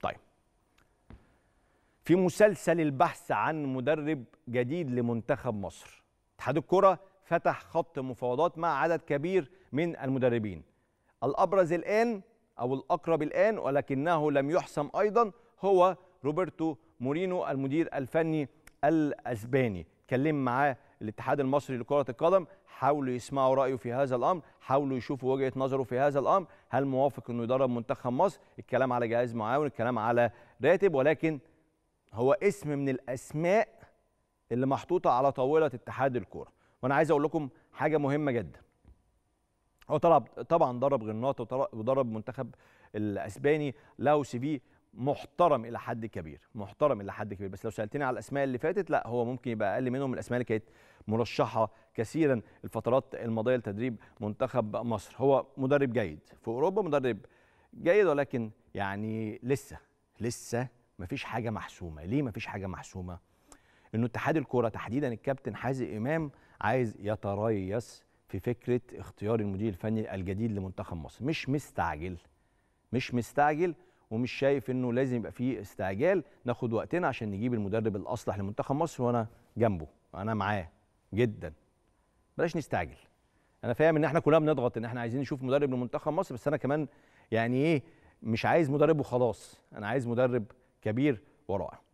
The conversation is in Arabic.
طيب في مسلسل البحث عن مدرب جديد لمنتخب مصر اتحاد الكرة فتح خط مفاوضات مع عدد كبير من المدربين الأبرز الآن أو الأقرب الآن ولكنه لم يحسم أيضا هو روبرتو مورينو المدير الفني الأسباني اتكلم معاه الاتحاد المصري لكرة القدم حاولوا يسمعوا رأيه في هذا الأمر حاولوا يشوفوا وجهة نظره في هذا الأمر هل موافق أنه يدرب منتخب مصر الكلام على جهاز معاون الكلام على راتب ولكن هو اسم من الأسماء اللي محطوطة على طاولة اتحاد الكورة وأنا عايز أقول لكم حاجة مهمة جدا هو طبعا درب غرناطه ودرب منتخب الاسباني له سي في محترم الى حد كبير محترم الى حد كبير بس لو سالتني على الاسماء اللي فاتت لا هو ممكن يبقى اقل منهم الاسماء اللي كانت مرشحه كثيرا الفترات الماضيه لتدريب منتخب مصر هو مدرب جيد في اوروبا مدرب جيد ولكن يعني لسه لسه ما فيش حاجه محسومه ليه ما فيش حاجه محسومه انه اتحاد الكوره تحديدا الكابتن حازم امام عايز يتريث في فكره اختيار المدير الفني الجديد لمنتخب مصر مش مستعجل مش مستعجل ومش شايف انه لازم يبقى فيه استعجال ناخد وقتنا عشان نجيب المدرب الاصلح لمنتخب مصر وانا جنبه انا معاه جدا بلاش نستعجل انا فاهم ان احنا كلنا بنضغط ان احنا عايزين نشوف مدرب لمنتخب مصر بس انا كمان يعني ايه مش عايز مدرب وخلاص انا عايز مدرب كبير ورائع